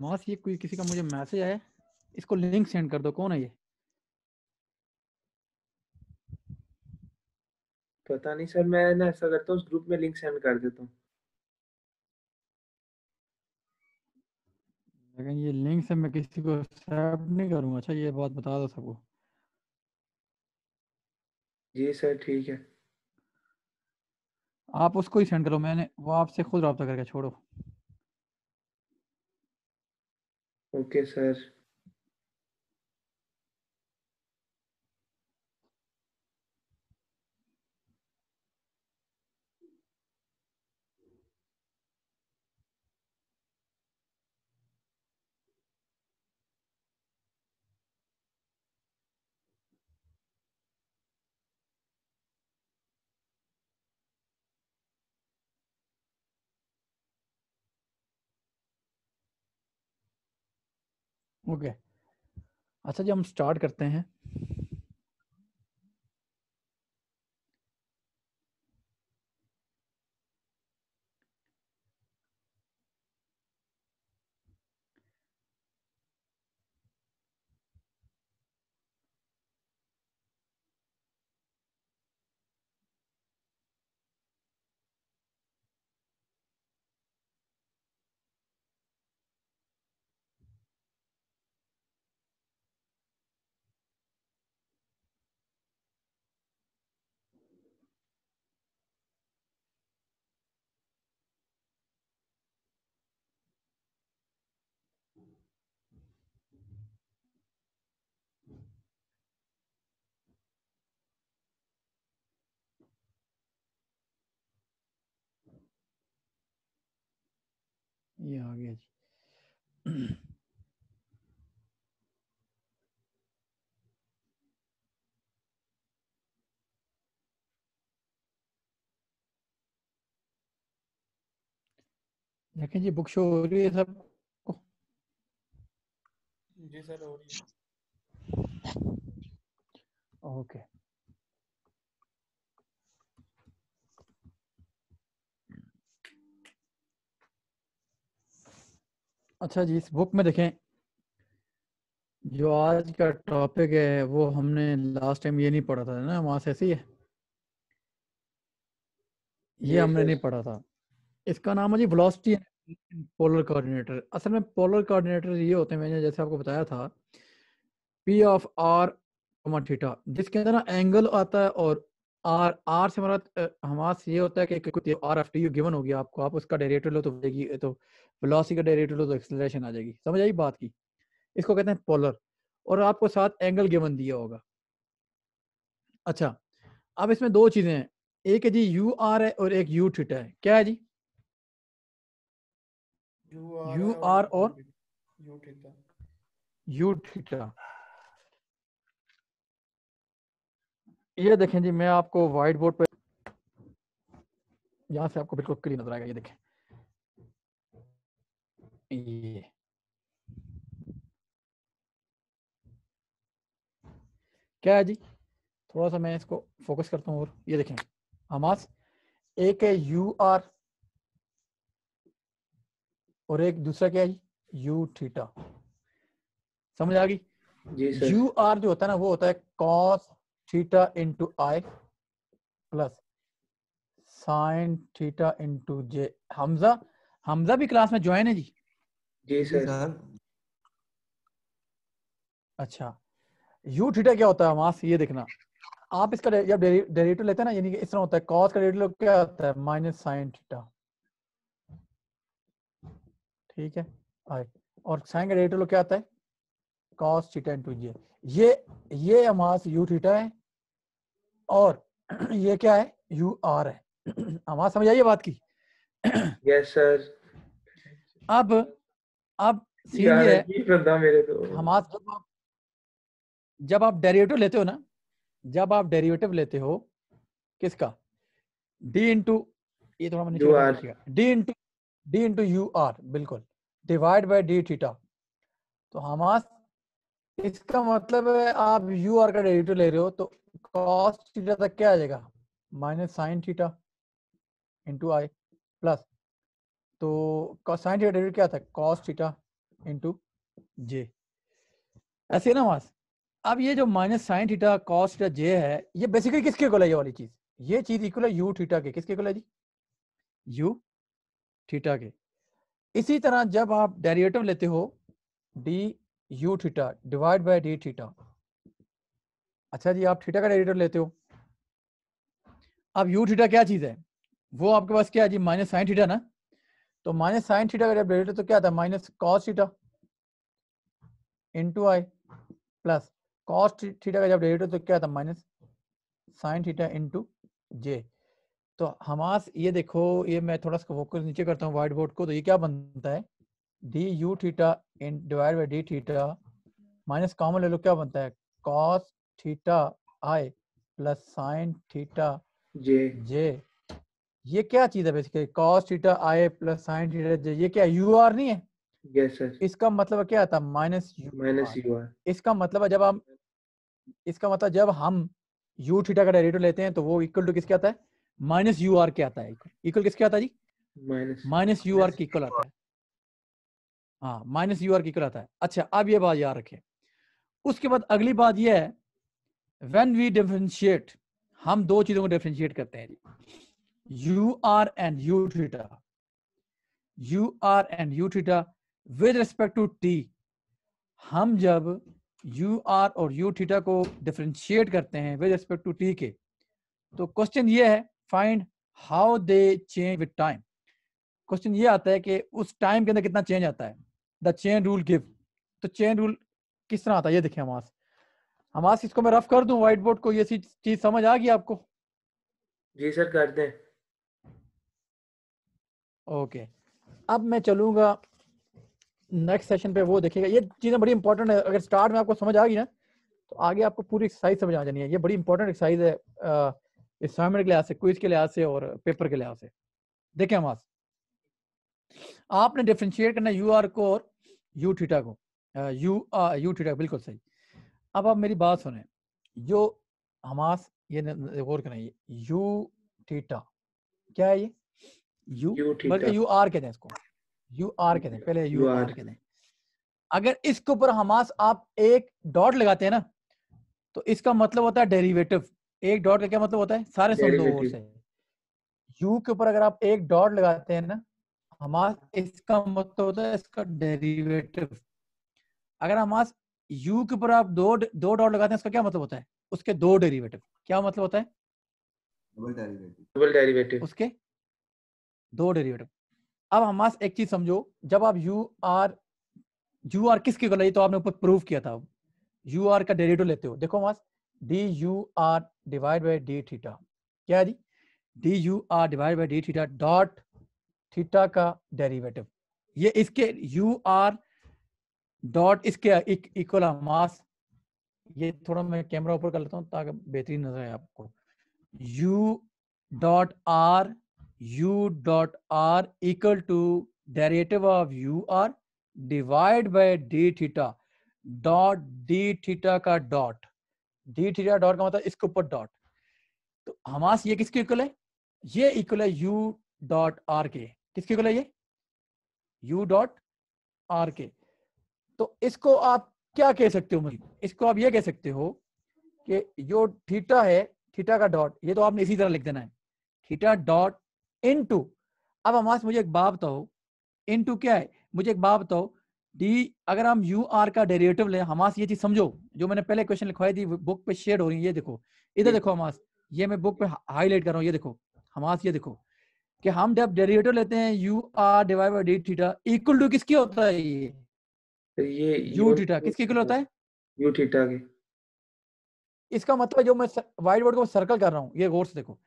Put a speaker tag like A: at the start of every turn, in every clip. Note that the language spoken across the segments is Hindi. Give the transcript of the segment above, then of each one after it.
A: वहां से कोई किसी का मुझे मैसेज आया इसको लिंक सेंड कर दो कौन है ये पता नहीं सर मैं ना ऐसा करता हूँ उस ग्रुप में लिंक सेंड कर देता हूँ लेकिन ये लिंक से मैं किसी को सेव नहीं करूंगा अच्छा ये बात बता दो सबको जी सर ठीक है आप उसको ही सेंड करो मैंने वो आपसे खुद रब्ता करके छोड़ो Okay, sir. Okay okay. अच्छा जी हम स्टार्ट करते हैं ये आ गया जी देखें जी बुक शो हो रही है सब जी सर हो रही है ओके okay. अच्छा जी इस बुक में देखें जो आज का टॉपिक है वो हमने लास्ट टाइम ये नहीं पढ़ा था ना वहां से ऐसी है ये हमने नहीं पढ़ा था इसका नाम है जी वेलोसिटी पोलर कोऑर्डिनेटर असल में पोलर कोऑर्डिनेटर ये होते हैं मैंने जैसे आपको बताया था पी ऑफ आर थीटा जिसके अंदर ना एंगल आता है और आर आर से हमारा मतलब, हमारा ये होता है कि कुछ R F T U given होगी आपको आप उसका डायरेक्टर लो तो जाएगी तो वेलोसिटी का डायरेक्टर लो तो एक्सेलरेशन आ जाएगी समझ आई बात की इसको कहते हैं पोलर और आपको साथ एंगल गिवन दिया होगा अच्छा अब इसमें दो चीजें हैं एक है जी यू आर है और एक यू थीटा है क्या है जी यू आर और यू थीटा यू थीटा ये देखें जी मैं आपको व्हाइट बोर्ड पे यहां से आपको बिल्कुल क्लियर नजर आएगा ये देखें ये क्या है जी थोड़ा सा मैं इसको फोकस करता हूँ और ये देखें हमास एक है यू आर और एक दूसरा क्या है यू थीटा समझ आ गई यू आर जो होता है ना वो होता है cos theta into i plus sine theta into j hamza hamza भी class में join है जी जी सर अच्छा यू थीटा क्या होता है मास ये देखना आप इसका जब डेरिवेटिव लेते हैं ना यानी कि इस तरह होता है कॉस का डेरिवेटिव क्या होता है माइनस साइन थीटा ठीक है आए और साइन का डेरिवेटिव क्या आता है कॉस थीटा इनटू जे ये ये हमारा यू थीटा है और ये क्या है यू आर है आवाज समझ आई बात की यस सर अब अब सीन ये है मेरे तो हमास जब आप जब आप डेरिवेटिव लेते हो ना जब आप डेरिवेटिव लेते हो किसका डी इंटू ये थोड़ा मैंने D into D into you R बिल्कुल डिवाइड बाय डी थीटा तो हमास इसका मतलब है आप यू आर का डेरिवेटिव ले रहे हो तो कॉस थीटा तक क्या आ जाएगा minus sine theta into I plus तो साइन थीटा डेरिवेटिव क्या था कॉस थीटा इंटू जे ऐसे ना वहां अब ये जो minus sine theta cos theta J है ये बेसिकली किसके को है ये वाली चीज ये चीज इक्वल है यू थीटा के किसके को है जी यू थीटा के इसी तरह जब आप डेरिवेटिव लेते हो D U theta divide by D theta अच्छा जी आप थीटा का डेरिवेटिव लेते हो अब यू थीटा क्या चीज़ है वो आपके पास क्या है जी माइनस साइन थीटा ना तो माइनस साइन थीटा का डेरिवेटिव तो क्या था minus cos theta into I plus cos theta का जब डेरिवेटिव तो क्या था minus sine theta into J तो हमास ये देखो ये मैं थोड़ा सा फोकस नीचे करता हूँ व्हाइट बोर्ड को तो ये क्या बनता है d u theta in divided by d theta minus common ले लो क्या बनता है cos theta i plus sin theta j j ये क्या चीज है basically cos theta i plus sin theta j ये क्या u r नहीं है yes, sir. इसका मतलब क्या था minus u minus u r इसका मतलब जब हम इसका मतलब जब हम u theta का डेरिवेटिव लेते हैं तो वो इक्वल टू किसके आता है माइनस यू आर के आता है इक्वल किसके आता है जी माइनस माइनस यू आर के इक्वल आता है हाँ माइनस यू आर की आता है अच्छा अब ये बात याद रखें उसके बाद अगली बात यह है वेन वी डिफ्रेंशिएट हम दो चीजों को डिफ्रेंशिएट करते हैं U R and U theta U R and U theta with respect to T हम जब यू आर और यू थीटा को डिफ्रेंशिएट करते हैं विद रिस्पेक्ट टू टी के तो क्वेश्चन ये है find how they change with time question ये आता है कि उस टाइम के अंदर कितना चेंज आता है द चेन रूल गिव तो चेन रूल किस तरह आता है ये देखें हमास हमास इसको मैं रफ कर दूं व्हाइट बोर्ड को ये चीज समझ आ गई आपको जी सर कर दें ओके अब मैं चलूंगा नेक्स्ट सेशन पे वो देखेगा ये चीज़ें बड़ी इंपॉर्टेंट है अगर स्टार्ट में आपको समझ आ गई ना तो आगे आपको पूरी एक्सरसाइज समझ आ जानी है ये बड़ी इंपॉर्टेंट एक्सरसाइज है असाइनमेंट के लिहाज से क्विज के लिहाज से और पेपर के लिहाज से देखें हम आज आपने डिफ्रेंशिएट करना यू आर को और यू थीटा को यू यू थीटा बिल्कुल सही अब आप मेरी बात सुने जो हमास ये गौर करें यू थीटा क्या है ये यू बल्कि यू आर कहते हैं इसको यू आर कहते हैं पहले यू आर कहते हैं अगर इसके ऊपर हमास आप एक डॉट लगाते हैं ना तो इसका मतलब होता है डेरिवेटिव एक डॉट का क्या मतलब होता है सारे सब दो से यू के ऊपर अगर आप एक डॉट लगाते हैं ना हमास इसका मतलब होता है इसका डेरिवेटिव अगर हमास यू के ऊपर आप दो दो डॉट लगाते हैं इसका क्या मतलब होता है उसके दो डेरिवेटिव क्या मतलब होता है डबल डेरिवेटिव डबल डेरिवेटिव उसके दो डेरिवेटिव अब हमास एक चीज समझो जब आप यू आर यू आर किसके गलाई तो आपने ऊपर प्रूव किया था यू आर का डेरिवेटिव लेते हो देखो Hamas D U R divide by D theta क्या जी D U R divide by D theta dot theta का डेरिवेटिव ये इसके यू आर डॉट इसके इक्वल मास ये थोड़ा मैं कैमरा ऊपर कर लेता हूं ताकि बेहतरीन नजर आए आपको U dot R you dot are equal to derivative of U R divide by D theta dot D theta का डॉट डी थीटा डॉट का मतलब इसके ऊपर डॉट तो हमास ये किसके इक्वल है ये इक्वल है यू डॉट आर के किसके को लाइए ये u डॉट आर के तो इसको आप क्या कह सकते हो मतलब इसको आप ये कह सकते हो कि जो थीटा है थीटा का डॉट ये तो आपने इसी तरह लिख देना है थीटा डॉट इन टू अब हमारे मुझे एक बात बताओ इन टू क्या है मुझे एक बात बताओ डी अगर हम यू आर का डेरिवेटिव लें हमास ये चीज समझो जो मैंने पहले क्वेश्चन लिखवाई थी बुक पे शेड हो रही है ये देखो इधर देखो हमास ये मैं बुक पे हाईलाइट कर रहा हूँ ये देखो हमास ये देखो कि हम जब डेरिवेटिव लेते हैं U R divide by D theta equal to किसकी होता है ये तो ये यू थीटा किसके इक्वल होता है यू थीटा के इसका मतलब जो मैं व्हाइट बोर्ड को सर्कल कर रहा हूँ ये गौर से देखो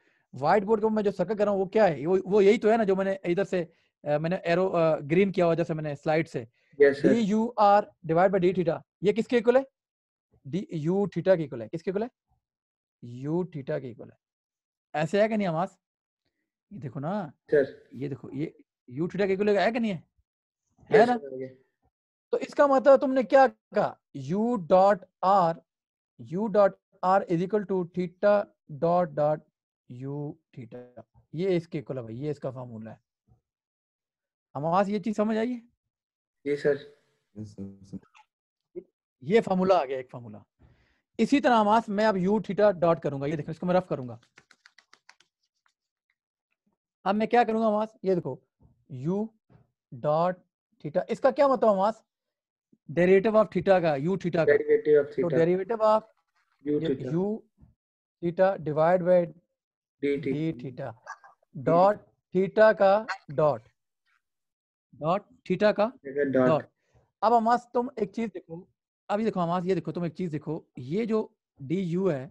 A: व्हाइट बोर्ड को मैं जो सर्कल कर रहा हूँ वो क्या है वो वो यही तो है ना जो मैंने इधर से मैंने एरो ग्रीन किया हुआ जैसे मैंने स्लाइड से D U R divide by D theta ये किसके इक्वल है डी यू थीटा के इक्वल है किसके इक्वल है यू थीटा के इक्वल है ऐसे है कि नहीं आवाज ये देखो ना ये देखो ये यू थीटा के इक्वल है कि नहीं है है ना तो इसका मतलब तुमने क्या कहा u dot R u dot R is equal to theta dot dot u theta ये इसके इक्वल है भाई ये इसका फार्मूला है हमारे ये चीज समझ आई है ये सर ये फार्मूला आ गया एक फार्मूला इसी तरह हमास मैं अब u थीटा डॉट करूंगा ये देखो इसको मैं रफ करूंगा अब मैं क्या करूंगा मास ये देखो u डॉट थीटा इसका क्या मतलब मास डेरिवेटिव ऑफ थीटा का u थीटा का तो derivative of u theta divide by d theta dot theta का डॉट डॉट थीटा का डॉट अब मास तुम एक चीज देखो अभी देखो मास ये देखो तुम एक चीज देखो ये जो डी यू है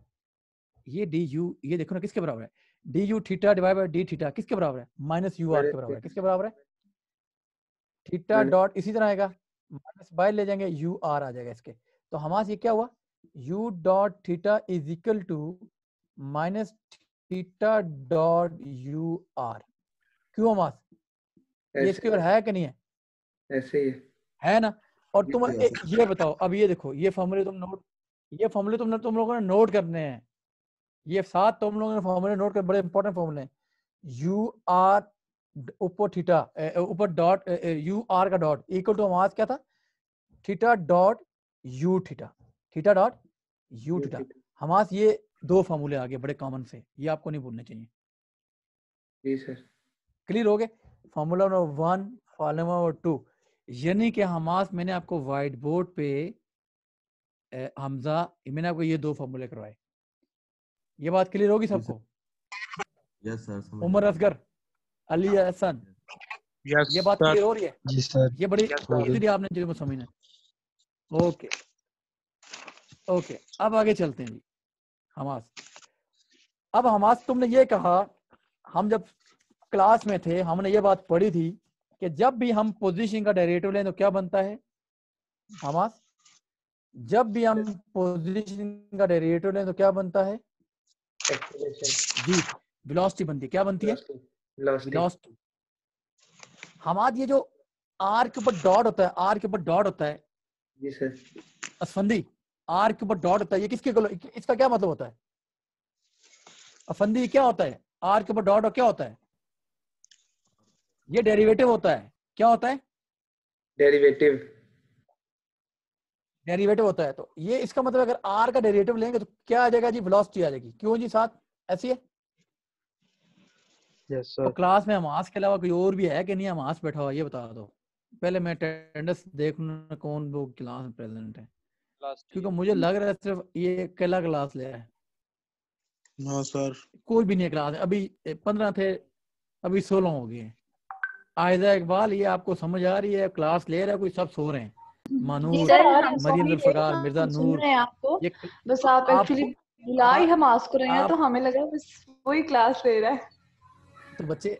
A: ये डी यू ये देखो ना किसके बराबर है D U theta divide by D theta किसके बराबर है माइनस यू आर के बराबर है किसके बराबर है थीटा डॉट इसी तरह आएगा माइनस बाय ले जाएंगे यू आर आ जाएगा इसके तो हमारे ये क्या हुआ U dot theta is equal to minus theta dot you R क्यों मास इसके ऊपर है कि नहीं है ऐसे ही है ना और तुम तो ये बताओ अब ये देखो ये फॉर्मूले तुम नोट ये फॉर्मूले तुम तुम लोगों ने नोट करने हैं ये सात हम लोगों ने फॉर्मूले नोट कर बड़े इंपॉर्टेंट फॉर्मूले यू आर ऊपर थीटा ऊपर डॉट यू आर का डॉट इक्वल टू हमारा क्या था theta dot you theta theta dot you theta हमारे ये दो फॉर्मूले आगे बड़े कॉमन से ये आपको नहीं भूलने चाहिए सर क्लियर हो गए formula number one formula number two यानी कि हमास मैंने आपको व्हाइट बोर्ड पे हमजा मैंने आपको ये दो फॉर्मूले करवाए ये बात क्लियर होगी सबको यस सर उमर असगर अली हसन ये बात क्लियर हो रही है सर ये बड़ी yes, आपने जो समझना है ओके ओके अब आगे चलते हैं जी हमास अब हमास तुमने ये कहा हम जब क्लास में थे हमने ये बात पढ़ी थी कि जब भी हम पोजीशन का डेरिवेटिव लें तो क्या बनता है हमास जब भी हम पोजीशन का डेरिवेटिव लें तो क्या बनता है जी वेलोसिटी बनती है क्या बनती है वेलोसिटी हमारे ये जो आर के ऊपर डॉट होता है आर के ऊपर डॉट होता है जी असफंदी आर के ऊपर डॉट होता है ये किसके इसका क्या मतलब होता है अफंदी क्या होता है आर के ऊपर डॉट क्या होता है ये डेरिवेटिव होता है क्या होता है डेरिवेटिव डेरिवेटिव होता है तो ये इसका मतलब अगर आर का डेरिवेटिव लेंगे तो क्या आ जाएगा जी वेलोसिटी आ जाएगी क्यों जी साथ ऐसी है yes, sir. तो क्लास में हमास के अलावा कोई और भी है कि नहीं हमास बैठा हुआ ये बता दो पहले मैं अटेंडेंस देख कौन वो क्लास में प्रेजेंट है क्योंकि मुझे लग रहा है सिर्फ ये अकेला क्लास ले है नो सर कोई भी नहीं क्लास अभी पंद्रह थे अभी सोलह हो गए आयदा इकबाल ये आपको समझ आ रही है क्लास ले रहा है कोई सब सो रहे हैं मानूर मरियम मिर्जा नूर आपको बस आप एक्चुअली बुला ही हम आस्क रहे हैं तो हमें लगा बस वही क्लास ले रहा है तो बच्चे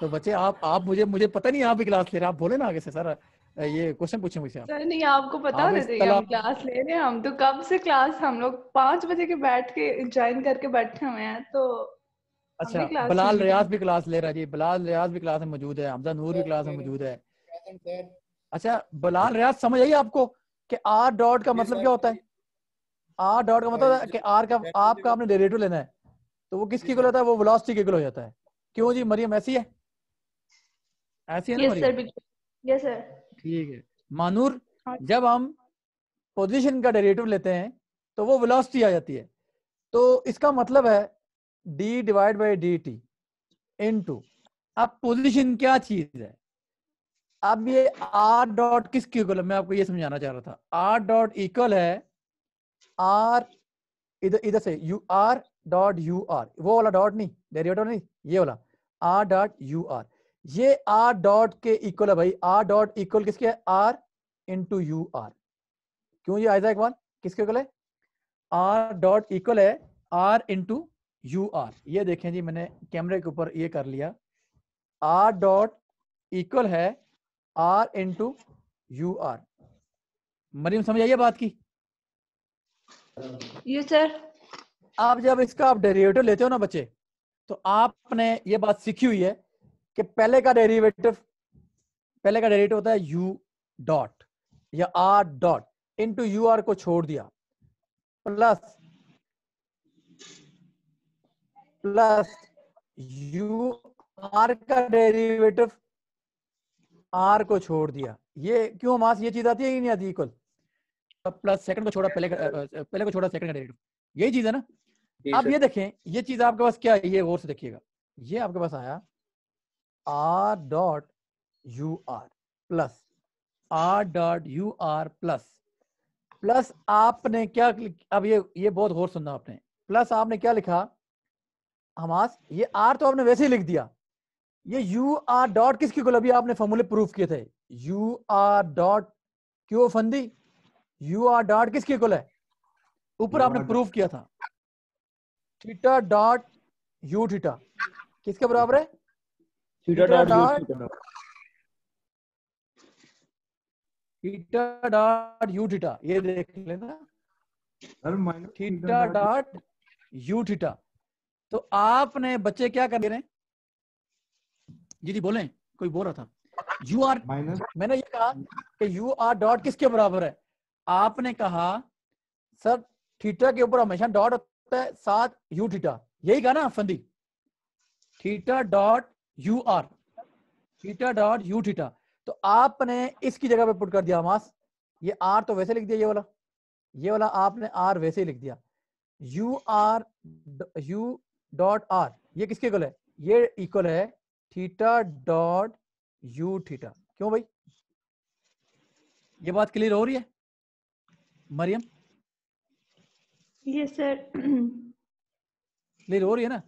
A: तो बच्चे आप आप मुझे मुझे पता नहीं आप भी क्लास ले रहे आप बोले ना आगे से सर ये क्वेश्चन पूछे मुझसे आप नहीं आपको पता हम क्लास ले रहे हैं हम तो कब से क्लास हम लोग पांच बजे के बैठ के ज्वाइन करके बैठे हुए हैं तो
B: अच्छा बलाल रियाज
A: भी क्लास ले रहा है जी बलाल रियाज भी क्लास में मौजूद है हमजा नूर भी क्लास में मौजूद है अच्छा बलाल रियाज समझ आई आपको कि आर डॉट का मतलब क्या होता है आर डॉट का मतलब कि आर का आपका आपने डेरेटिव लेना है तो वो किसकी इक्वल होता है वो वेलोसिटी के इक्वल हो जाता है क्यों जी मरियम ऐसी है ऐसी है ना मरियम यस सर ठीक है मानूर हाँ। जब हम पोजीशन का डेरिवेटिव लेते हैं तो वो वेलोसिटी आ जाती है तो इसका मतलब है D divide by D T into अब पोजीशन क्या चीज है अब ये आर डॉट किसकी इक्वल है मैं आपको ये समझाना चाह रहा था आर डॉट इक्वल है आर इधर इधर से U are dot you R वो वाला डॉट नहीं डेरिवेटिव नहीं ये वाला आर डॉट यू आर ये आर डॉट के इक्वल है भाई आर डॉट इक्वल किसके है आर इंटू यू आर क्यों ये आयजा इकबाल किसके इक्वल है आर डॉट इक्वल है आर इंटू यू आर ये देखें जी मैंने कैमरे के ऊपर ये कर लिया आर डॉट इक्वल है R into you R Maryam समझ आइए बात की ये सर आप जब इसका आप डेरिवेटिव लेते हो ना बच्चे तो आपने ये बात सीखी हुई है कि पहले का डेरिवेटिव पहले का डेरिवेटिव होता है यू डॉट या R dot into you R को छोड़ दिया प्लस प्लस यू आर का डेरिवेटिव आर को छोड़ दिया ये क्यों मास ये चीज आती है ही नहीं आती इक्वल प्लस सेकंड को छोड़ा पहले का, पहले को छोड़ा सेकंड का डेरिवेटिव यही चीज है ना आप ये देखें ये चीज आपके पास क्या है ये और से देखिएगा ये आपके पास आया R dot you are plus R dot you are plus plus आपने क्या अब ये ये बहुत गौर सुनना आपने प्लस आपने क्या लिखा हमास ये आर तो आपने वैसे ही लिख दिया ये यू आर डॉट किसकी गुलाबी आपने फॉर्मूले प्रूफ किए थे यू आर डॉट क्यों फंदी यू आर डॉट किसकी इक्वल है ऊपर आपने प्रूफ किया था थीटा डॉट यू थीटा किसके बराबर है theta dot theta dot you theta ये देख लेना थीटा डॉट यू थीटा तो आपने बच्चे क्या कर रहे हैं जी जी बोले कोई बोल रहा था यू आर मैंने ये कहा कि यू आर डॉट किसके बराबर है आपने कहा सर थीटा के ऊपर हमेशा डॉट होता है साथ यू थीटा यही कहा ना फंदी theta dot you r theta dot you theta तो आपने इसकी जगह पे पुट कर दिया मास ये आर तो वैसे लिख दिया ये वाला ये वाला आपने आर वैसे ही लिख दिया u r you dot r ये किसके इक्वल है ये इक्वल है थीटा डॉट यू थीटा क्यों भाई ये बात क्लियर हो रही है मरियम यस सर क्लियर हो रही है ना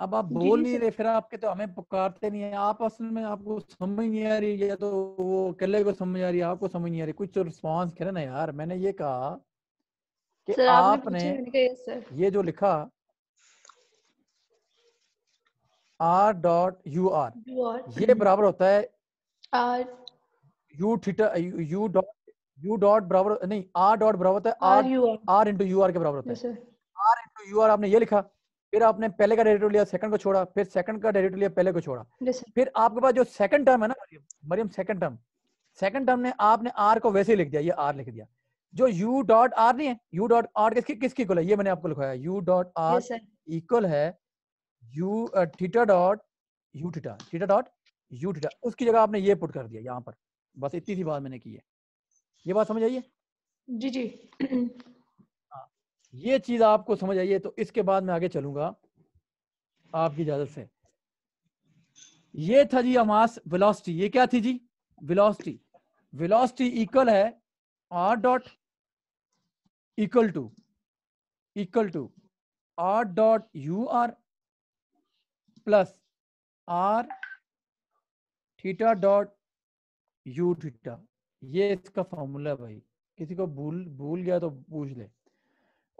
A: अब आप बोल नहीं रहे फिर आपके तो हमें पुकारते नहीं है आप असल में आपको समझ नहीं आ रही या तो वो कल्ले को समझ आ रही है आपको समझ नहीं आ रही कुछ तो रिस्पॉन्स करे ना यार मैंने ये कहा
B: कि आपने
A: ये जो लिखा आर डॉट यू आर ये बराबर होता है r u theta u dot u dot बराबर नहीं आर डॉट बराबर होता है r r into you are के बराबर होता है आर इंटू यू आर आपने ये लिखा फिर आपने पहले का डेरिवेटिव लिया सेकंड को छोड़ा फिर सेकंड का डेरिवेटिव लिया पहले को छोड़ा फिर आपके पास जो सेकंड टर्म है ना मरियम सेकंड टर्म सेकंड टर्म ने आपने आर को वैसे ही लिख दिया ये आर लिख दिया जो यू डॉट आर नहीं है यू डॉट आर किसकी किसकी इक्वल है ये मैंने आपको लिखवाया यू डॉट आर इक्वल है u theta uh, dot u theta theta dot u theta उसकी जगह आपने ये पुट कर दिया यहाँ पर बस इतनी सी बात मैंने की है ये बात समझ आइए जी जी हाँ, ये चीज आपको समझ आइए तो इसके बाद मैं आगे चलूंगा आपकी इजाजत से ये था जी हमास वेलोसिटी ये क्या थी जी वेलोसिटी वेलोसिटी इक्वल है are dot equal to equal to r dot you are plus r theta dot you theta ये इसका फॉर्मूला भाई किसी को भूल भूल गया तो पूछ ले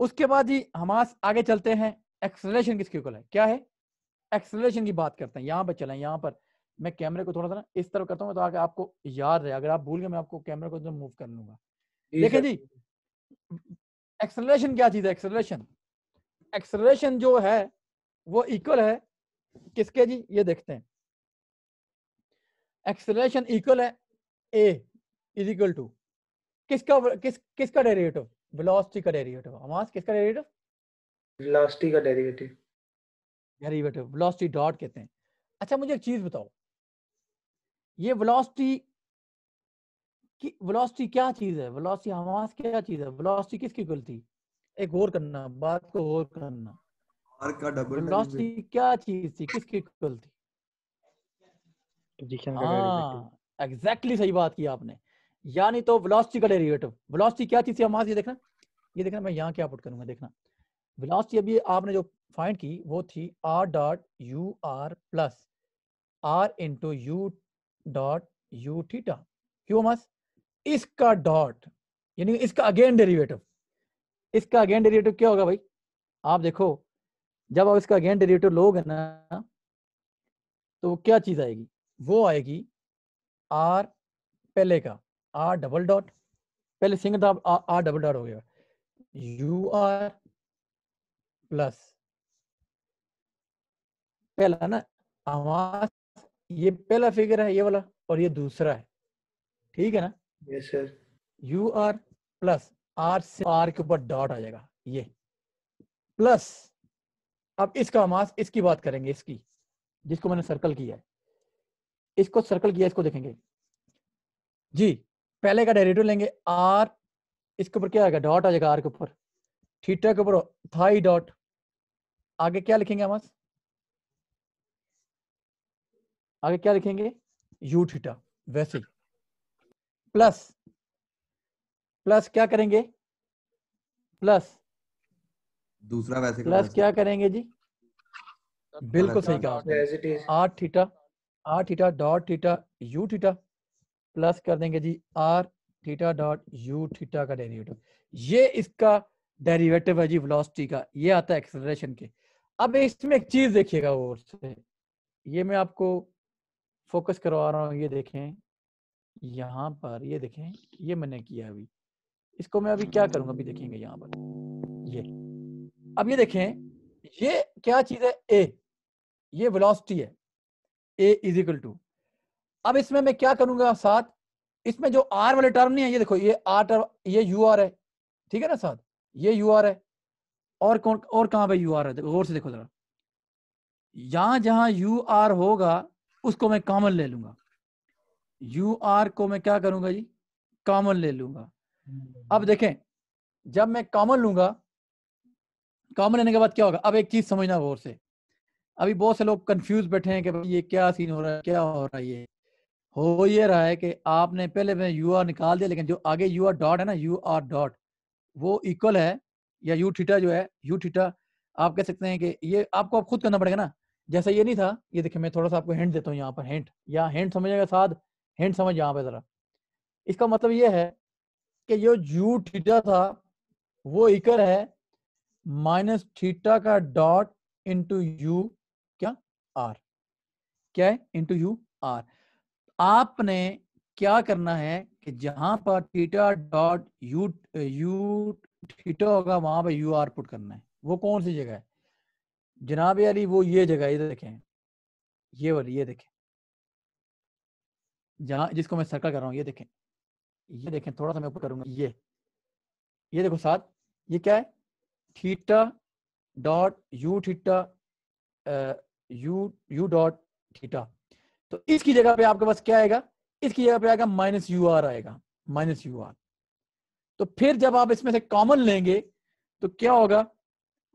A: उसके बाद ही हम आगे चलते हैं एक्सलेशन किसके इक्वल है क्या है एक्सलेशन की बात करते हैं यहाँ पर चले यहाँ पर मैं कैमरे को थोड़ा सा ना इस तरफ करता हूँ तो आगे आपको याद रहे अगर आप भूल गए मैं आपको कैमरे को तो मूव कर लूंगा देखे जी एक्सलेशन क्या चीज है एक्सलेशन एक्सलेशन जो है वो इक्वल है किसके जी ये देखते हैं एक्सलेशन इक्वल है ए इज इक्वल टू किसका किस किसका डेरिवेटिव वेलोसिटी का डेरिवेटिव अमास किसका डेरिवेटिव वेलोसिटी का डेरिवेटिव डेरिवेटिव वेलोसिटी डॉट कहते हैं अच्छा मुझे एक चीज बताओ ये वेलोसिटी की वेलोसिटी क्या चीज है वेलोसिटी हमास क्या चीज है वेलोसिटी किसकी इक्वल थी एक और करना बात को और करना आर का डबल वेलोसिटी क्या चीज थी किसकी गलती एग्जैक्टली हाँ, सही बात की आपने यानी तो वेलोसिटी का डेरिवेटिव वेलोसिटी क्या थी थी हमारा ये देखना ये देखना मैं यहां क्या पुट करूंगा देखना वेलोसिटी अभी आपने जो फाइंड की वो थी r dot u r plus r into u dot u theta क्यों मास इसका डॉट यानी इसका अगेन डेरिवेटिव इसका अगेन डेरिवेटिव क्या होगा भाई आप देखो जब आप इसका अगेन डेरिवेटिव लोगे ना तो क्या चीज़ आएगी वो आएगी आर पहले का आर डबल डॉट पहले सिंगल था आर डबल डॉट हो गया यू आर प्लस पहला ना आवाज ये पहला फिगर है ये वाला और ये दूसरा है ठीक है ना yes sir u are plus r से आर के ऊपर डॉट आ जाएगा ये प्लस अब इसका मास इसकी बात करेंगे इसकी जिसको मैंने सर्कल किया है इसको सर्कल किया इसको देखेंगे जी पहले का डायरेक्टिव लेंगे आर इसके ऊपर क्या आएगा डॉट आ जाएगा आर के ऊपर थीटा के ऊपर थाई डॉट आगे क्या लिखेंगे हम आगे क्या लिखेंगे यू थीटा वैसे प्लस प्लस क्या करेंगे प्लस दूसरा वैसे प्लस क्या करेंगे जी बिल्कुल सही कहा r theta r theta dot theta you theta plus कर देंगे जी r theta dot you theta का डेरिवेटिव ये इसका डेरिवेटिव है जी वेलोसिटी का ये आता है एक्सेलरेशन के अब इसमें एक चीज देखिएगा और से ये मैं आपको फोकस करवा रहा हूँ ये देखें यहाँ पर ये देखें ये मैंने किया अभी इसको मैं अभी क्या करूँगा अभी देखेंगे यहाँ पर ये यह। अब ये देखें ये क्या चीज है ए ये वेलोसिटी है ए इज इक्वल टू अब इसमें मैं क्या करूंगा साथ इसमें जो आर वाले टर्म नहीं है ये देखो ये आर टर्म ये यू आर है ठीक है ना साथ ये यू आर है और कौन और कहां पे यू आर है गौर से देखो जरा यहां जहां यू आर होगा उसको मैं कॉमन ले लूंगा यू आर को मैं क्या करूंगा जी कॉमन ले लूंगा अब देखें जब मैं कॉमन लूंगा कॉमन रहने के बाद क्या होगा अब एक चीज समझना गौर से अभी बहुत से लोग कंफ्यूज बैठे हैं कि भाई ये क्या सीन हो रहा है क्या हो रहा है ये हो ये रहा है कि आपने पहले में यू आर निकाल दिया लेकिन जो आगे यू आर डॉट है ना यू आर डॉट वो इक्वल है या यू ठीठा जो है यू ठीठा आप कह सकते हैं कि ये आपको आप खुद करना पड़ेगा ना जैसा ये नहीं था ये देखिए मैं थोड़ा सा आपको हैंड देता हूँ यहाँ पर हिंट या हिंट समझेगा साथ हैंड समझ यहाँ पे जरा इसका मतलब ये है कि जो यू ठीठा था वो इक्वल है माइनस थीटा का डॉट इंटू यू क्या आर क्या है इंटू यू आर आपने क्या करना है कि जहां पर theta dot u you theta होगा वहां पर यू आर पुट करना है वो कौन सी जगह है जनाब अली वो ये जगह ये देखें ये वाली ये देखें जहां जिसको मैं सर्कल कर रहा हूँ ये देखें ये देखें थोड़ा सा मैं ऊपर करूंगा ये ये देखो साथ ये क्या है theta dot u theta uh, u u dot theta तो इसकी जगह पे आपके पास क्या आएगा इसकी जगह पे आएगा माइनस यू आर आएगा माइनस यू आर तो फिर जब आप इसमें से कॉमन लेंगे तो क्या होगा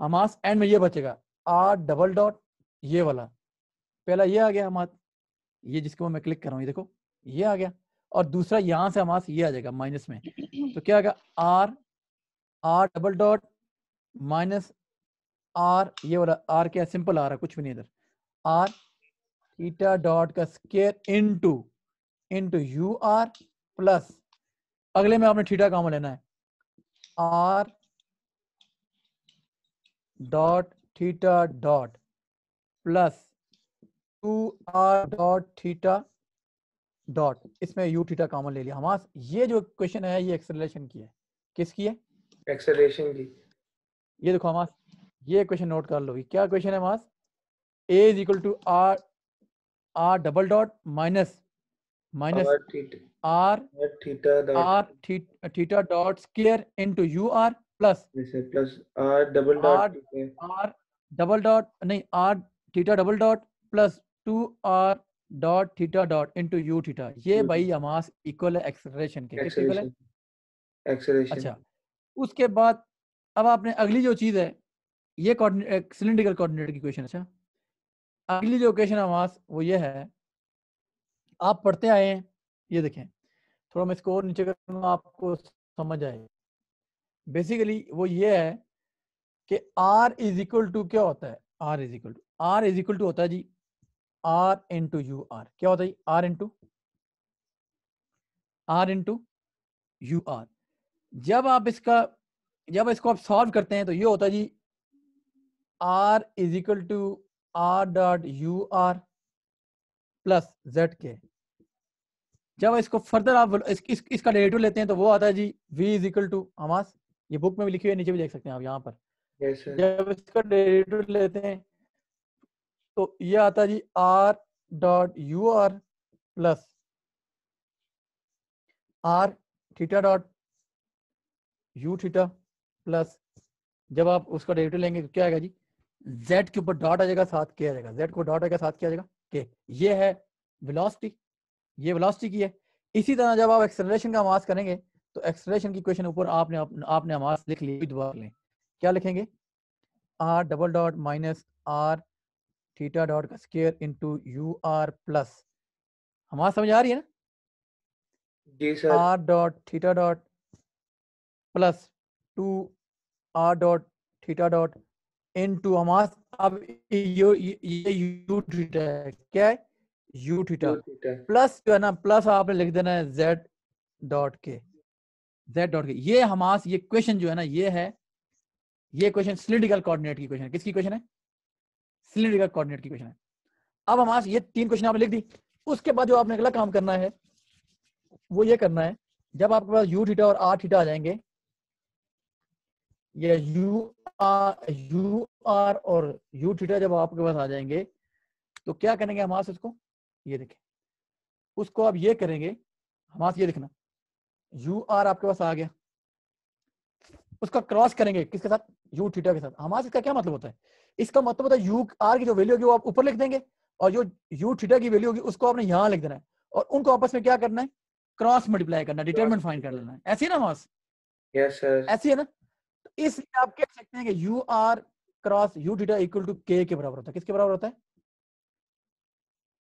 A: हमास एंड में ये बचेगा आर डबल डॉट ये वाला पहला ये आ गया हमास ये जिसको मैं क्लिक कर रहा हूं ये देखो ये आ गया और दूसरा यहां से हमास ये आ जाएगा माइनस में तो क्या आएगा r are double dot minus r ये वाला आर क्या सिंपल आ रहा कुछ भी नहीं इधर आर थीटा डॉट का square into into u are plus अगले में आपने थीटा काम लेना है are dot theta dot plus two r dot theta dot इसमें यू थीटा कॉमन ले लिया हमारा ये जो क्वेश्चन है ये एक्सेलरेशन की है किसकी है एक्सेलरेशन की ये देखो हमास ये क्वेश्चन नोट कर लो क्या क्वेश्चन है हमास a is equal to r are double dot minus minus r r theta dot square into u are plus plus r double dot r double dot नहीं r theta double dot plus two r dot theta dot into u theta ये भाई हमास इक्वल है एक्सेलरेशन के एक्सेलरेशन अच्छा उसके बाद अब आपने अगली जो चीज़ है ये सिलेंडिकल कोऑर्डिनेट की क्वेश्चन अच्छा अगली जो क्वेश्चन है वहाँ वो ये है आप पढ़ते आए हैं ये देखें थोड़ा मैं इसको और नीचे करूँगा आपको समझ आए बेसिकली वो ये है कि R इज इक्वल टू क्या होता है R is equal to r is equal to होता है जी R टू यू आर क्या होता है into r into u r जब आप इसका जब इसको आप सॉल्व करते हैं तो ये होता है जी r is equal to r dot you are plus z के जब इसको फर्दर आप इस, इस, इसका डेरेटिव लेते हैं तो वो आता है जी वी इज इक्वल टू हमास ये बुक में भी लिखी हुई है नीचे भी देख सकते हैं आप यहाँ पर yes, जब इसका डेरेटिव लेते हैं तो ये आता है जी r dot you are plus r theta dot you theta plus जब आप उसका डेरिवेटिव लेंगे तो क्या आएगा जी z के ऊपर डॉट आ जाएगा साथ क्या आ जाएगा जेड को डॉट आएगा साथ क्या आ जाएगा के ये है वेलोसिटी ये वेलोसिटी की है इसी तरह जब आप एक्सेलरेशन का आमाज करेंगे तो एक्सेलरेशन की क्वेश्चन ऊपर आपने आपने आमाज लिख ली दोबारा लें क्या लिखेंगे r double dot minus r theta dot का square into you are plus हमारा समझ आ रही है ना जी sir r dot theta dot plus two r dot theta dot into हमास अब ये ये यू थीटा है क्या है यू थीटा प्लस जो है ना प्लस आपने लिख देना है z dot k z dot k ये हमास ये क्वेश्चन जो है ना ये है ये क्वेश्चन सिलिंड्रिकल कोऑर्डिनेट की क्वेश्चन है किसकी क्वेश्चन है सिलिंड्रिकल कोऑर्डिनेट की क्वेश्चन है अब हमारे ये तीन क्वेश्चन आपने लिख दी उसके बाद जो आपने अगला काम करना है वो ये करना है जब आपके पास यू थीटा और आर थीटा आ जाएंगे या यू आर यू आर और यू थीटा जब आपके पास आ जाएंगे तो क्या करेंगे हमास इसको ये देखें उसको आप ये करेंगे हमास ये लिखना यू आर आपके पास आ गया उसका क्रॉस करेंगे किसके साथ यू थीटा के साथ हमास इसका क्या मतलब होता है इसका मतलब होता है यू आर की जो वैल्यू होगी वो आप ऊपर लिख देंगे और जो यू थीटा की वैल्यू होगी उसको आपने यहाँ लिख देना है और उनको आपस में क्या करना है क्रॉस मल्टीप्लाई करना डिटरमिनेंट फाइंड कर लेना है ऐसी ना हमास ऐसी है ना इसलिए आप कह सकते हैं कि u r cross u theta equal to k के बराबर होता है किसके बराबर होता है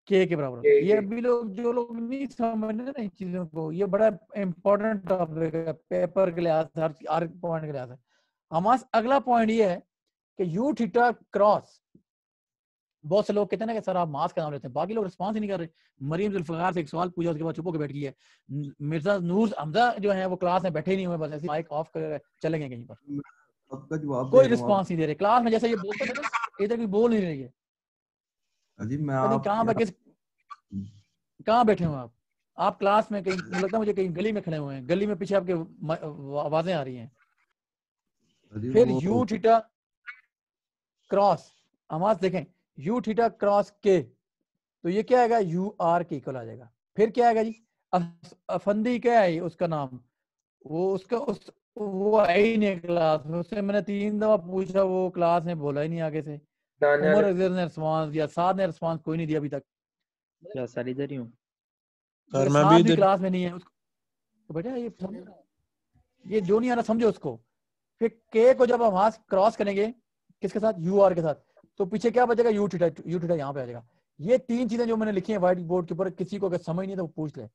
A: के के बराबर होता है ये अभी लोग जो लोग नहीं समझ रहे इन चीजों को ये बड़ा इंपॉर्टेंट टॉपिक है पेपर के लिहाज हर हर पॉइंट के लिहाज हमारा अगला पॉइंट ये है कि यू थीटा क्रॉस बहुत से लोग कहते हैं ना कि सर आप मास्क का नाम लेते हैं बाकी लोग रिस्पॉन्स ही नहीं कर रहे मरीम से एक सवाल पूछा उसके बाद चुप होकर बैठ गई है मिर्जा नूर हमजा जो है वो क्लास में बैठे नहीं हुए बस ऐसे माइक ऑफ कर चले गए कहीं पर कोई रिस्पॉन्स नहीं दे रहे क्लास में जैसे ये बोलते थे इधर कोई बोल नहीं रही है कहाँ बैठे हुए आप आप क्लास में कहीं लगता है मुझे कहीं गली में खड़े हुए हैं गली में पीछे आपके आवाजें आ रही हैं फिर यू तो- थीटा क्रॉस आवाज देखें यू थीटा क्रॉस के तो ये क्या आएगा यू आर के इक्वल आ जाएगा फिर क्या आएगा जी अफंदी क्या है उसका नाम वो उसका उस वो आई नहीं क्लास उससे मैंने तीन दफा पूछा वो क्लास ने बोला ही नहीं आगे से उमर ने रिस्पांस दिया ने रिस्पांस कोई नहीं दिया अभी तक क्या सर इधर ही हूं सर मैं भी इधर क्लास में नहीं है उसको तो बेटा ये ये जो नहीं समझो उसको फिर के को जब हम क्रॉस करेंगे किसके साथ यू आर के साथ तो पीछे क्या बचेगा यू टीटा यू टीटा यहाँ पे आ जाएगा ये तीन चीजें जो मैंने लिखी है व्हाइट बोर्ड के ऊपर किसी को अगर समझ नहीं तो पूछ ले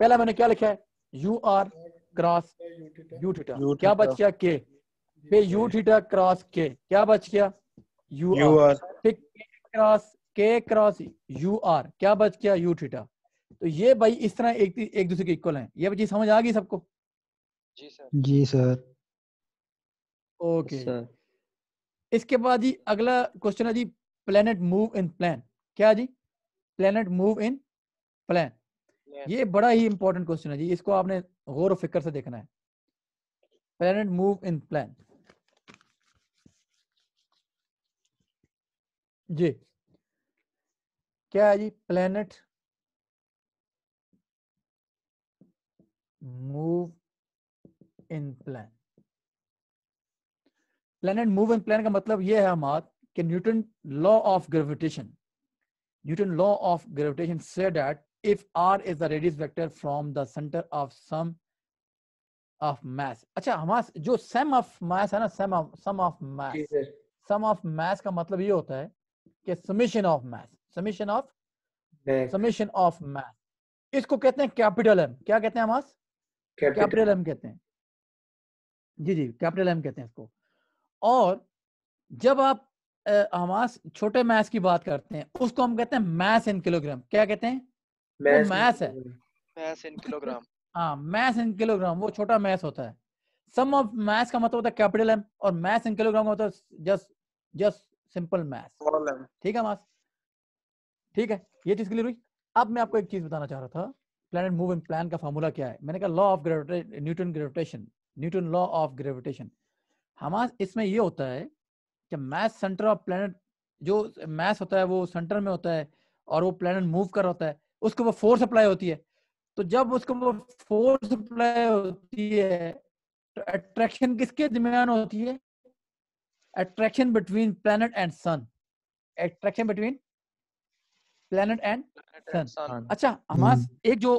A: पहला मैंने क्या लिखा है u r cross u theta क्या बच गया के पे यू टीटा क्रॉस के क्या बच गया यू आर ठीक cross k cross u r क्या बच गया यू टीटा तो ये भाई इस तरह एक एक दूसरे के इक्वल हैं ये बच्ची समझ आ गई सबको जी सर जी सर ओके सर इसके बाद जी अगला क्वेश्चन है जी प्लेनेट मूव इन प्लान क्या जी प्लेनेट मूव इन प्लान ये बड़ा ही इंपॉर्टेंट क्वेश्चन है जी इसको आपने गौर फिक्र से देखना है प्लेनेट मूव इन प्लान जी क्या है जी planet move in plane planet move and plane का मतलब यह है हमारा कि Newton law of gravitation Newton law of gravitation से that if r is the radius vector from the centre of sum of mass अच्छा हमारा जो sum ऑफ mass है ना sum of sum of mass sum of mass का मतलब ये होता है कि summation of mass summation of summation of mass इसको कहते हैं कैपिटल एम क्या कहते हैं हमास कैपिटल एम कहते हैं जी जी कैपिटल एम कहते हैं इसको और जब आप हमास छोटे मैस की बात करते हैं उसको हम कहते हैं मैस इन किलोग्राम क्या कहते हैं मैस, तो मैस है मैस इन किलोग्राम हाँ मैस इन किलोग्राम वो छोटा मैस होता है सम ऑफ मैस का मतलब होता है कैपिटल एम और मैस इन किलोग्राम का मतलब जस्ट जस्ट सिंपल मैस ठीक है मास ठीक है ये चीज क्लियर हुई अब मैं आपको एक चीज बताना चाह रहा था प्लैनेट मूव इन प्लान का फॉर्मूला क्या है मैंने कहा law of gravitation Newton gravitation Newton law of gravitation हमारे इसमें ये होता है कि मैथ सेंटर ऑफ प्लेनेट जो मैथ होता है वो सेंटर में होता है और वो प्लेनेट मूव कर होता है उसको वो फोर्स अप्लाई होती है तो जब उसको वो फोर्स अप्लाई होती है तो अट्रैक्शन किसके दरमियान होती है attraction between planet and sun attraction between planet and sun अच्छा हमास हम्म। एक जो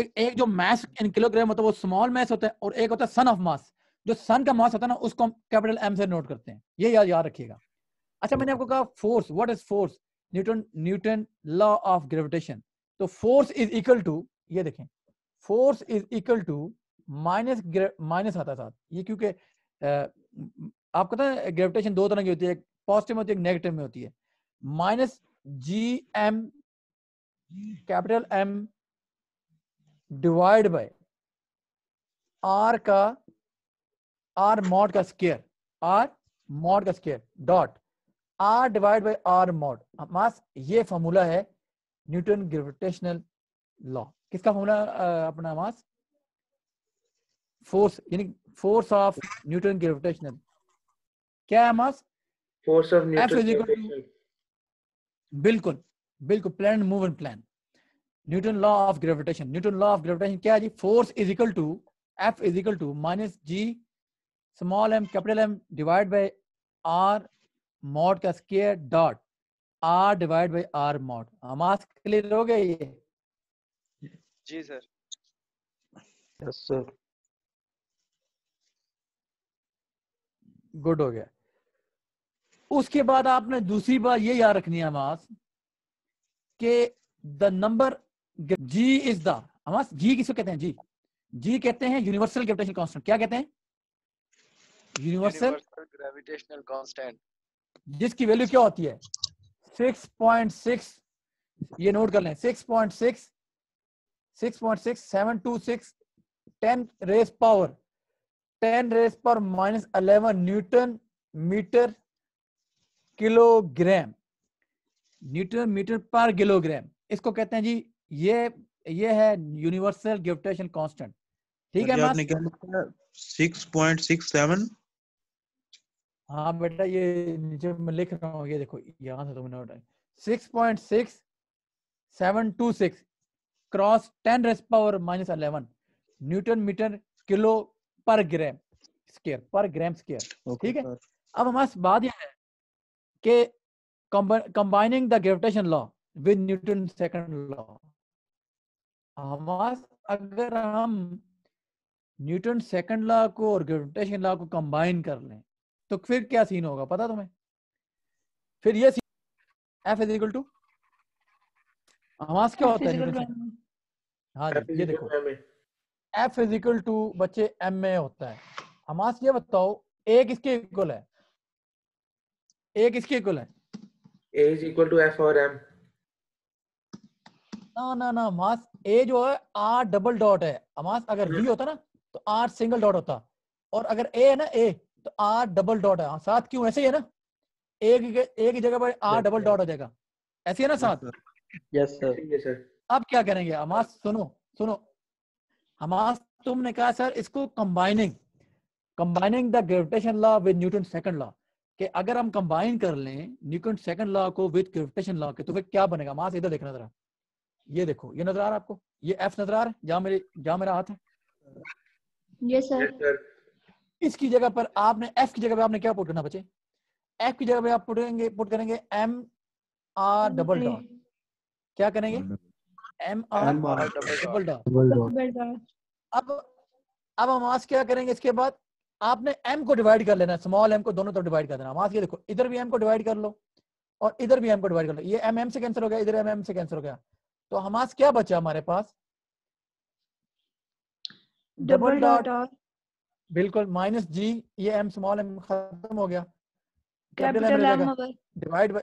A: एक एक जो मैस इन किलोग्राम होता है वो स्मॉल मैस होता है और एक होता है सन ऑफ मास जो सन का मास होता है ना उसको हम कैपिटल एम से नोट करते हैं ये याद याद रखिएगा अच्छा मैंने आपको कहा force what is force Newton Newton law of gravitation तो फोर्स इज इक्वल टू ये देखें force is equal to minus minus आता है साथ ये क्योंकि आप कहते हैं ग्रेविटेशन दो तरह की होती है एक पॉजिटिव में होती है एक नेगेटिव में होती है minus g m capital M divide by r का आर मॉड का स्केयर आर मॉड का square dot are divide by r mod मास ये फॉर्मूला है न्यूटन ग्रेविटेशनल लॉ किसका फॉर्मूला अपना मास फोर्स यानी फोर्स ऑफ न्यूटन ग्रेविटेशनल क्या है मास फोर्स ऑफ न्यूटन बिल्कुल बिल्कुल plane move and plane Newton law of gravitation Newton law of gravitation क्या है जी force is equal to f is equal to minus g small m capital M divided by R mod का square dot R divided by R mod. हम आज क्लियर हो गए ये जी सर यस सर गुड हो गया उसके बाद आपने दूसरी बात ये याद रखनी है हमास के the number g is the हमास जी किसको कहते हैं जी जी कहते हैं यूनिवर्सल ग्रेविटेशन कांस्टेंट क्या कहते हैं यूनिवर्सल ग्रेविटेशनल कांस्टेंट जिसकी वैल्यू क्या होती है 6.6 ये नोट कर लें 6.6 6.6 10 रेस पावर 10 रेस पर माइनस 11 Newton metre kilogram Newton metre पर किलोग्राम इसको कहते हैं जी ये ये है यूनिवर्सल ग्रेविटेशन कांस्टेंट ठीक है सिक्स पॉइंट सिक्स सेवन हाँ बेटा ये नीचे मैं लिख रहा हूँ ये देखो यहाँ से तुमने उठाई six point six seven two six cross ten raise power minus eleven Newton metre kilo पर ग्राम स्केयर पर ग्राम स्केयर ठीक है अब हमारे बात यह है कि combining the gravitation law with Newton second law हमारे अगर हम न्यूटन सेकंड लॉ को और ग्रेविटेशन लॉ को कंबाइन कर लें तो फिर क्या सीन होगा पता तुम्हें फिर ये एफ इज इक्वल टू आवाज क्या होता है हाँ जी ये देखो एफ इज इक्वल टू बच्चे एम ए होता है हमास ये बताओ ए किसके इक्वल है ए किसके इक्वल है a is equal to f और एम ना ना ना हमास ए जो है आर डबल डॉट है हमास अगर बी होता ना तो आर सिंगल डॉट होता और अगर ए है ना ए तो आर डबल डॉट है हाँ, सात क्यों ऐसे ही है ना एक एक जगह पर आर डबल डॉट हो जाएगा ऐसे है ना सात यस सर अब क्या करेंगे हमास सुनो सुनो हमास तुमने कहा सर इसको combining combining the gravitation law with Newton second law कि अगर हम कंबाइन कर लें न्यूटन सेकंड लॉ को विद ग्रेविटेशन लॉ के तो फिर क्या बनेगा मास इधर देखना जरा ये देखो ये नजर आ रहा है आपको ये एफ नजर आ रहा है जहां मेरे जहां मेरा हाथ है यस सर इसकी जगह पर आपने एफ की जगह पर आपने क्या पुट करना बचे एफ की जगह पर आप पुट करेंगे पुट करेंगे एम आर डबल डॉट क्या करेंगे एम आर डबल डॉट अब अब हम आज क्या करेंगे इसके बाद आपने एम को डिवाइड कर लेना स्मॉल एम को दोनों तरफ डिवाइड कर देना हम ये देखो इधर भी एम को डिवाइड कर लो और इधर भी एम को डिवाइड कर लो ये एम एम से कैंसिल हो गया इधर एम एम से कैंसिल हो गया तो हमारे क्या बचा हमारे पास डबल डॉट बिल्कुल माइनस जी ये एम स्मॉल एम खत्म हो गया divide by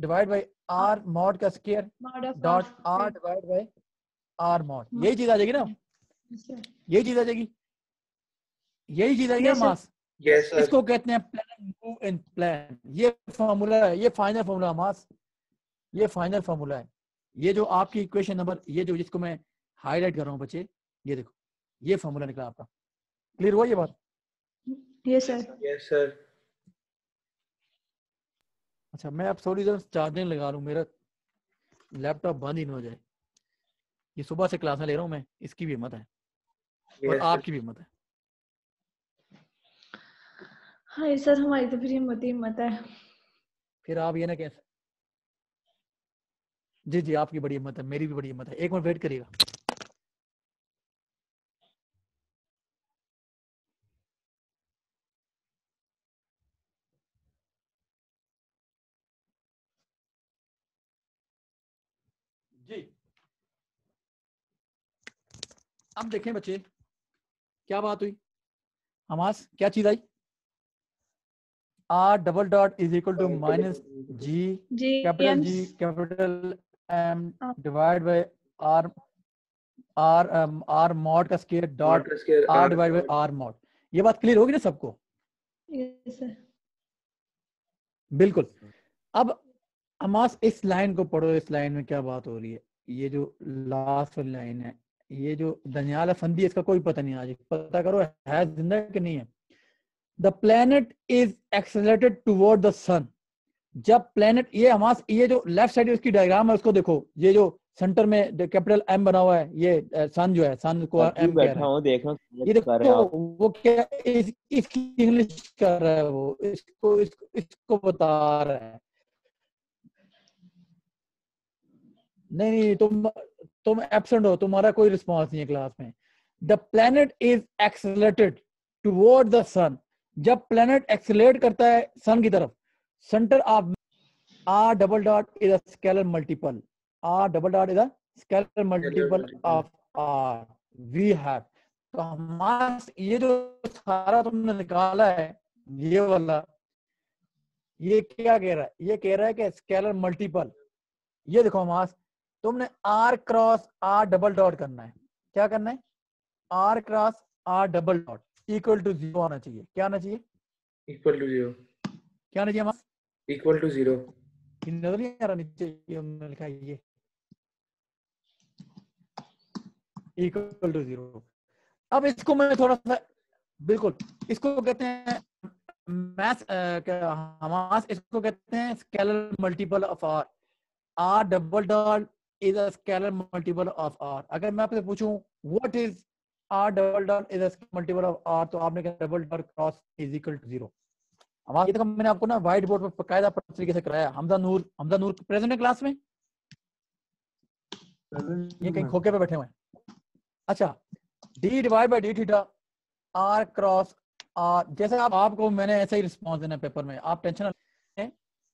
A: divide by are mod का square dot are divide by are mod यही चीज आ जाएगी ना अच्छा। यही चीज आ जाएगी यही चीज आएगी जाएगी मास yes, इसको कहते हैं प्लान मूव इन प्लान ये फॉर्मूला है ये फाइनल फॉर्मूला मास ये फाइनल फॉर्मूला है ये जो आपकी इक्वेशन नंबर ये जो जिसको मैं हाईलाइट कर रहा हूँ बच्चे ये देखो ये फॉर्मूला निकला आपका क्लियर हुआ ये बात यस सर अच्छा मैं अब सॉरी जरा चार्जिंग लगा लू मेरा लैपटॉप बंद ही ना हो जाए ये सुबह से क्लास ले रहा हूँ मैं इसकी भी हिम्मत है yes, और आपकी भी हिम्मत है हाँ ये सर हमारी तो फिर हिम्मत ही हिम्मत है फिर आप ये ना कैसे जी जी आपकी बड़ी हिम्मत है मेरी भी बड़ी हिम्मत है एक मिनट वेट करिएगा जी अब देखें बच्चे क्या बात हुई हमास क्या चीज आई R double dot is equal to minus G capital G capital M divide by R R R mod का square dot are divide by are mod ये बात क्लियर होगी ना सबको बिल्कुल अब अमास इस लाइन को पढ़ो इस लाइन में क्या बात हो रही है ये जो लास्ट वाली लाइन है ये जो दनियाल फंदी इसका कोई पता नहीं आज पता करो है जिंदा कि नहीं है the planet is accelerated toward the sun जब प्लेनेट ये हमास ये जो लेफ्ट साइड उसकी डायग्राम है उसको देखो ये जो सेंटर में कैपिटल एम बना हुआ है ये सन जो है सन को एम कह रहा हूं देखो ये देखो वो क्या इस, इसकी इंग्लिश कर रहा है वो इसको इसको, इसको बता रहा है नहीं नहीं तुम तुम एबसेंट हो तुम्हारा कोई रिस्पॉन्स नहीं है क्लास में the planet is accelerated toward the sun जब प्लेनेट एक्सलेट करता है सन की तरफ centre of R double dot is a scalar multiple R double dot is a scalar multiple of R we have तो हमारा ये जो सारा तुमने निकाला है ये वाला ये क्या कह रहा है ये कह रहा है कि स्केलर मल्टीपल ये देखो हमारा तुमने R cross R double dot करना है क्या करना है R cross R double dot equal to zero आना चाहिए क्या आना चाहिए इक्वल टू जीरो क्या आना चाहिए इक्वल टू जीरो नजर नहीं आ रहा नीचे लिखा है ये इक्वल टू जीरो अब इसको मैं थोड़ा सा बिल्कुल इसको कहते हैं मैथ हमास इसको कहते हैं scalar multiple of R are double dot is a scalar multiple of R अगर मैं आपसे पूछूं what is R double dot is a multiple of R तो आपने कहा double dot cross is equal to zero हमारा ये तो मैंने आपको ना व्हाइट बोर्ड पर बकायदा तरीके से कराया हमजा नूर हमजा नूर प्रेजेंट है क्लास में ये कहीं खोखे पे बैठे हुए हैं अच्छा D divide by D theta R cross R जैसे आप आपको मैंने ऐसा ही रिस्पॉन्स देना पेपर में आप टेंशन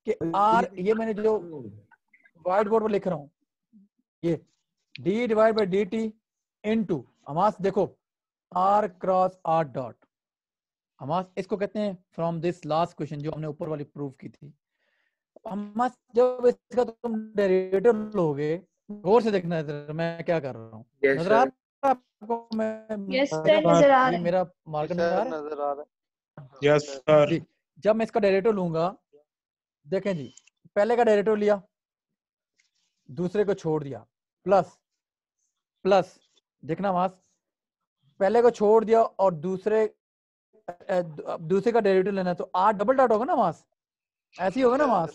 A: कि आर ये मैंने जो व्हाइट बोर्ड पर लिख रहा हूँ ये D divide by D T into हमास देखो आर क्रॉस आर डॉट हमास इसको कहते हैं फ्रॉम दिस लास्ट क्वेश्चन जो हमने ऊपर वाली प्रूव की थी हमास जब इसका तुम डेरिवेटिव लोगे गौर से देखना है मैं क्या कर रहा हूँ yes, नजर आ रहा आपको मैं yes, sir, है मेरा मार्केट नजर आ रहा है जब मैं इसका डेरिवेटिव लूंगा देखें जी पहले का डेरिवेटिव लिया दूसरे को छोड़ दिया प्लस प्लस देखना वहां पहले को छोड़ दिया और दूसरे दूसरे का डेरिवेटिव लेना तो आठ डबल डॉट होगा ना वहां ही होगा ना वहां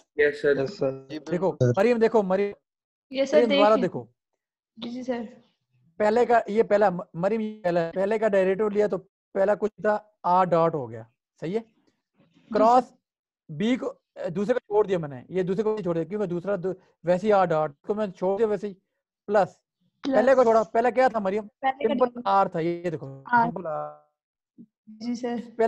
A: देखो मरियम देखो मरियम दोबारा देखो जी सर पहले का ये पहला मरियम पहला पहले का डेरिवेटिव लिया तो पहला कुछ था आठ डॉट हो गया सही है क्रॉस बी को दूसरे को छोड़ दिया मैंने ये दूसरे को छोड़ दिया क्योंकि दूसरा वैसे ही आठ आठ को मैं छोड़ दिया वैसे ही प्लस पहले को छोड़ा पहले क्या था मरियम सिंपल आर था ये देखो सिंपल हाँ। R G sir